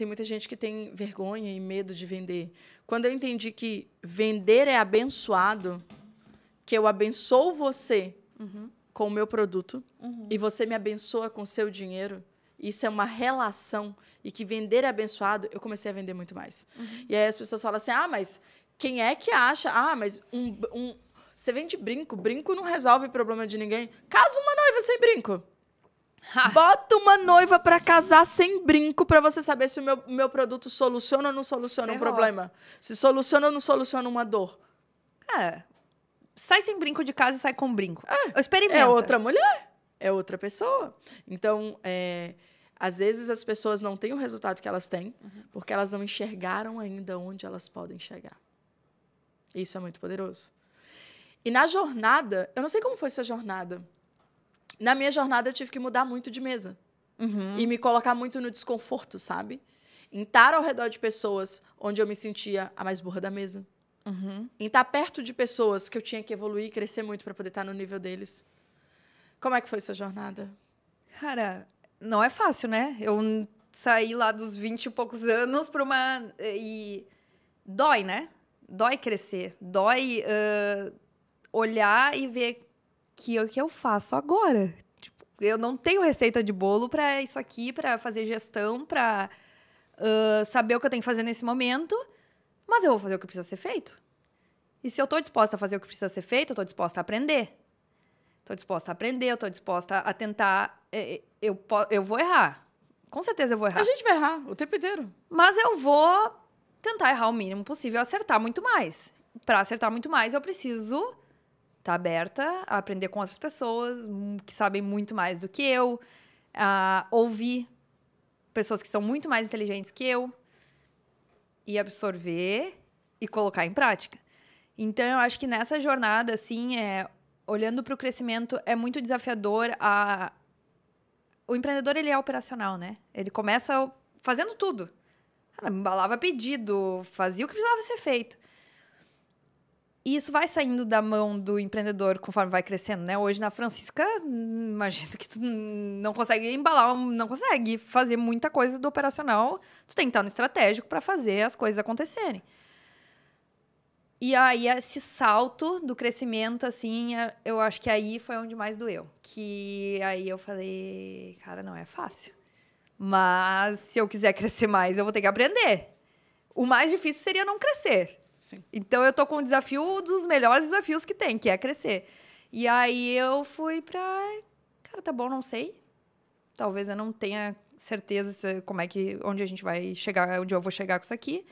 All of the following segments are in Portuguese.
Tem muita gente que tem vergonha e medo de vender. Quando eu entendi que vender é abençoado, que eu abençoo você uhum. com o meu produto uhum. e você me abençoa com o seu dinheiro, isso é uma relação e que vender é abençoado, eu comecei a vender muito mais. Uhum. E aí as pessoas falam assim: ah, mas quem é que acha? Ah, mas um, um... você vende brinco, brinco não resolve problema de ninguém. caso uma noiva sem brinco. Bota uma noiva para casar sem brinco para você saber se o meu, meu produto soluciona ou não soluciona Ferrou. um problema. Se soluciona ou não soluciona uma dor. É. Sai sem brinco de casa e sai com brinco. É. Experimenta. É outra mulher. É outra pessoa. Então, é, às vezes as pessoas não têm o resultado que elas têm uhum. porque elas não enxergaram ainda onde elas podem chegar. Isso é muito poderoso. E na jornada, eu não sei como foi sua jornada na minha jornada eu tive que mudar muito de mesa. Uhum. E me colocar muito no desconforto, sabe? Em estar ao redor de pessoas onde eu me sentia a mais burra da mesa. Uhum. Em estar perto de pessoas que eu tinha que evoluir e crescer muito para poder estar no nível deles. Como é que foi sua jornada? Cara, não é fácil, né? Eu saí lá dos 20 e poucos anos para uma. Eh, e dói, né? Dói crescer. Dói uh, olhar e ver que o que eu faço agora. Tipo, eu não tenho receita de bolo para isso aqui, para fazer gestão, para uh, saber o que eu tenho que fazer nesse momento, mas eu vou fazer o que precisa ser feito. E se eu estou disposta a fazer o que precisa ser feito, eu estou disposta a aprender. Estou disposta a aprender, eu estou disposta a tentar. Eh, eh, eu, eu vou errar. Com certeza eu vou errar. A gente vai errar o tempo inteiro. Mas eu vou tentar errar o mínimo possível, acertar muito mais. Para acertar muito mais, eu preciso tá aberta a aprender com outras pessoas hum, que sabem muito mais do que eu, a ouvir pessoas que são muito mais inteligentes que eu e absorver e colocar em prática. Então, eu acho que nessa jornada, assim, é, olhando para o crescimento, é muito desafiador a... O empreendedor, ele é operacional, né? Ele começa fazendo tudo. Cara, embalava pedido, fazia o que precisava ser feito. E isso vai saindo da mão do empreendedor conforme vai crescendo, né? Hoje na Francisca, hum, imagino que tu não consegue embalar, não consegue fazer muita coisa do operacional. Tu tem que estar no estratégico para fazer as coisas acontecerem. E aí esse salto do crescimento, assim, é, eu acho que aí foi onde mais doeu. Que aí eu falei, cara, não é fácil. Mas se eu quiser crescer mais, eu vou ter que aprender. O mais difícil seria não crescer. Sim. Então eu tô com um desafio, um dos melhores desafios que tem, que é crescer. E aí eu fui pra. Cara, tá bom, não sei. Talvez eu não tenha certeza como é que. onde a gente vai chegar, onde eu vou chegar com isso aqui.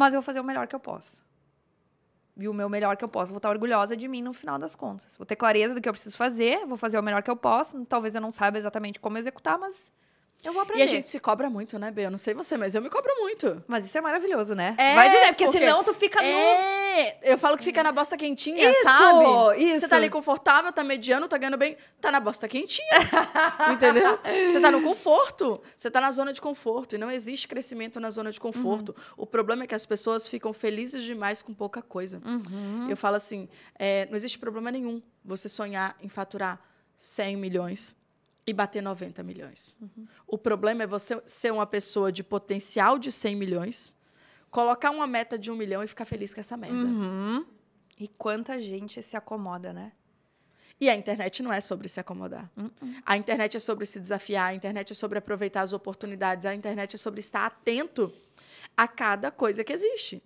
Mas eu vou fazer o melhor que eu posso. E o meu melhor que eu posso. Vou estar orgulhosa de mim no final das contas. Vou ter clareza do que eu preciso fazer, vou fazer o melhor que eu posso. Talvez eu não saiba exatamente como executar, mas eu vou aprender. E a gente se cobra muito, né, Bea? Eu não sei você, mas eu me cobro muito. Mas isso é maravilhoso, né? É, Vai dizer, porque, porque senão tu fica no... É, eu falo que fica na bosta quentinha, isso, sabe? Isso, Você tá ali confortável, tá mediano, tá ganhando bem, tá na bosta quentinha, entendeu? Você tá no conforto, você tá na zona de conforto. E não existe crescimento na zona de conforto. Uhum. O problema é que as pessoas ficam felizes demais com pouca coisa. Uhum. Eu falo assim, é, não existe problema nenhum você sonhar em faturar 100 milhões, e bater 90 milhões. Uhum. O problema é você ser uma pessoa de potencial de 100 milhões, colocar uma meta de um milhão e ficar feliz com essa meta. Uhum. E quanta gente se acomoda, né? E a internet não é sobre se acomodar. Uhum. A internet é sobre se desafiar, a internet é sobre aproveitar as oportunidades, a internet é sobre estar atento a cada coisa que existe.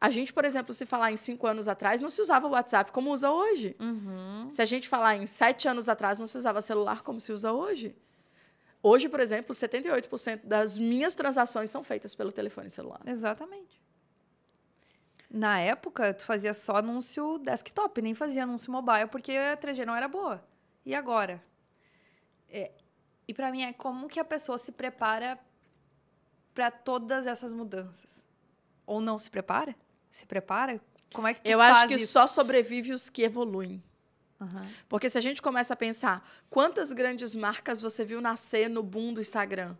A gente, por exemplo, se falar em cinco anos atrás, não se usava o WhatsApp como usa hoje. Uhum. Se a gente falar em sete anos atrás, não se usava celular como se usa hoje. Hoje, por exemplo, 78% das minhas transações são feitas pelo telefone celular. Exatamente. Na época, tu fazia só anúncio desktop, nem fazia anúncio mobile, porque a 3G não era boa. E agora? É, e para mim é como que a pessoa se prepara para todas essas mudanças? Ou não se prepara? se prepara? Como é que tu Eu acho que isso? só sobrevive os que evoluem. Uhum. Porque se a gente começa a pensar quantas grandes marcas você viu nascer no boom do Instagram,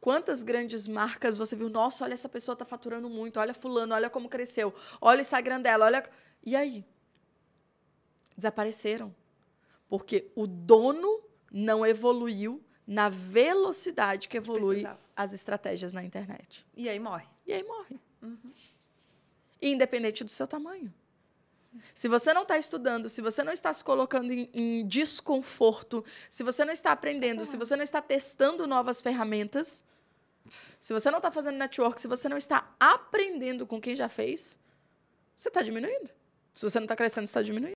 quantas grandes marcas você viu, nossa, olha essa pessoa está faturando muito, olha fulano, olha como cresceu, olha o Instagram dela, olha. E aí? Desapareceram. Porque o dono não evoluiu na velocidade que evolui as estratégias na internet. E aí morre. E aí morre. Uhum independente do seu tamanho. Se você não está estudando, se você não está se colocando em, em desconforto, se você não está aprendendo, se você não está testando novas ferramentas, se você não está fazendo network, se você não está aprendendo com quem já fez, você está diminuindo. Se você não está crescendo, você está diminuindo.